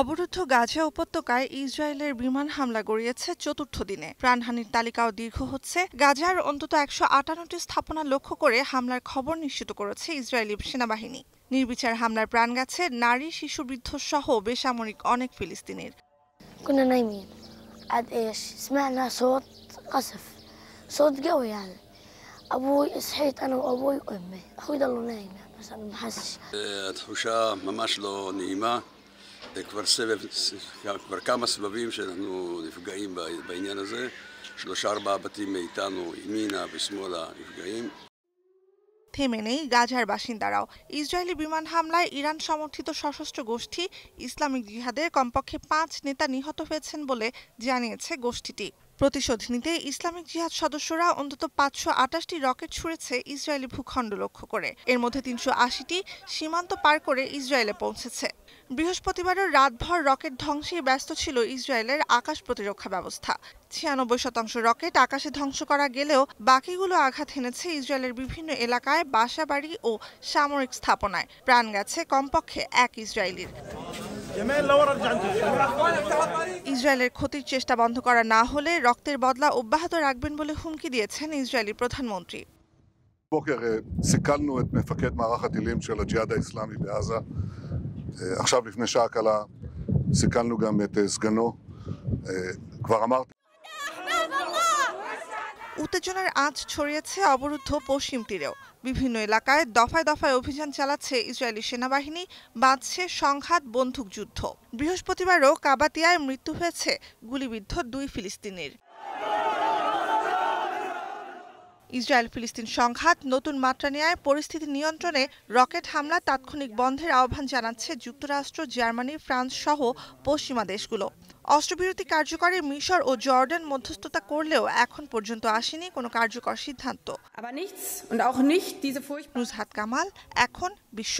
অবরুদ্ধ গাজা উপত্যকায় ইসরায়েলের বিমান হামলা গড়িয়েছে চতুর্থ দিনে প্রাণহানির তালিকাও দীর্ঘ হচ্ছে গাজার অন্তত একশো আটান্নটি স্থাপনা লক্ষ্য করে হামলার খবর নিশ্চিত করেছে ইসরায়েলি সেনাবাহিনী নির্বিচার হামলার প্রাণ গেছে নারী শিশু বৃদ্ধ সহ বেসামরিক অনেক ফিলিস্তিনের ابوي صحيت انا وابوي זה כבר סבב, כבר כמה סבבים שאנחנו נפגעים בעניין הזה. שלושה ארבעה בתים מאיתנו, ימינה ושמאלה, נפגעים. থেমে নেই গাজার বাসিন্দারাও ইসরায়েলি বিমান হামলায় ইরান সমর্থিত সশস্ত্র গোষ্ঠী ইসলামিক জিহাদের কমপক্ষে পাঁচ নেতা নিহত হয়েছেন বলে জানিয়েছে গোষ্ঠীটি প্রতিশোধ নিতে ইসলামিক জিহাদ সদস্যরা অন্তত পাঁচশো আটাশটি রকেট ছুঁড়েছে ইসরায়েলি ভূখণ্ড লক্ষ্য করে এর মধ্যে তিনশো আশিটি সীমান্ত পার করে ইসরায়েলে পৌঁছেছে বৃহস্পতিবারও রাতভর রকেট ধ্বংসে ব্যস্ত ছিল ইসরায়েলের আকাশ প্রতিরক্ষা ব্যবস্থা ছিয়ানব্বই শতাংশ রকেট আকাশে ধ্বংস করা গেলেও বাকিগুলো আঘাত হেনেছে ইসরায়েলের বিভিন্ন এলাকায় বাসাবাড়ি ও সামরিক স্থাপনায় প্রাণ গেছে কমপক্ষে এক ইসরায়েলির ইসরায়েলের ক্ষতির চেষ্টা বন্ধ করা না হলে রক্তের বদলা অব্যাহত রাখবেন বলে হুমকি দিয়েছেন ইসরায়েলি প্রধানমন্ত্রী בוקר אה, סיכלנו את מפקד מערך הטילים של הג'יהאד האסלאמי בעזה. אה, עכשיו, לפני שעה קלה, סיכלנו גם את אה, סגנו. כבר אמרתי... উত্তেজনার আঁচ ছড়িয়েছে অবরুদ্ধ পশ্চিম তীরেও বিভিন্ন এলাকায় দফায় দফায় অভিযান চালাচ্ছে ইসরায়েলি সেনাবাহিনী বাঁধছে সংঘাত বন্দুকযুদ্ধ বৃহস্পতিবারও কাবাতিয়ায় মৃত্যু হয়েছে গুলিবিদ্ধ দুই ফিলিস্তিনির ইসরায়েল ফিলিস্তিন সংঘাত নতুন মাত্রা নেয় পরিস্থিতি নিয়ন্ত্রণে রকেট হামলা তাৎক্ষণিক বন্ধের আহ্বান জানাচ্ছে যুক্তরাষ্ট্র জার্মানি ফ্রান্স সহ পশ্চিমা দেশগুলো অস্ত্রবিরতি কার্যকরে মিশর ও জর্ডান মধ্যস্থতা করলেও এখন পর্যন্ত আসেনি কোনো কার্যকর সিদ্ধান্ত নুজহাত কামাল এখন বিশ্ব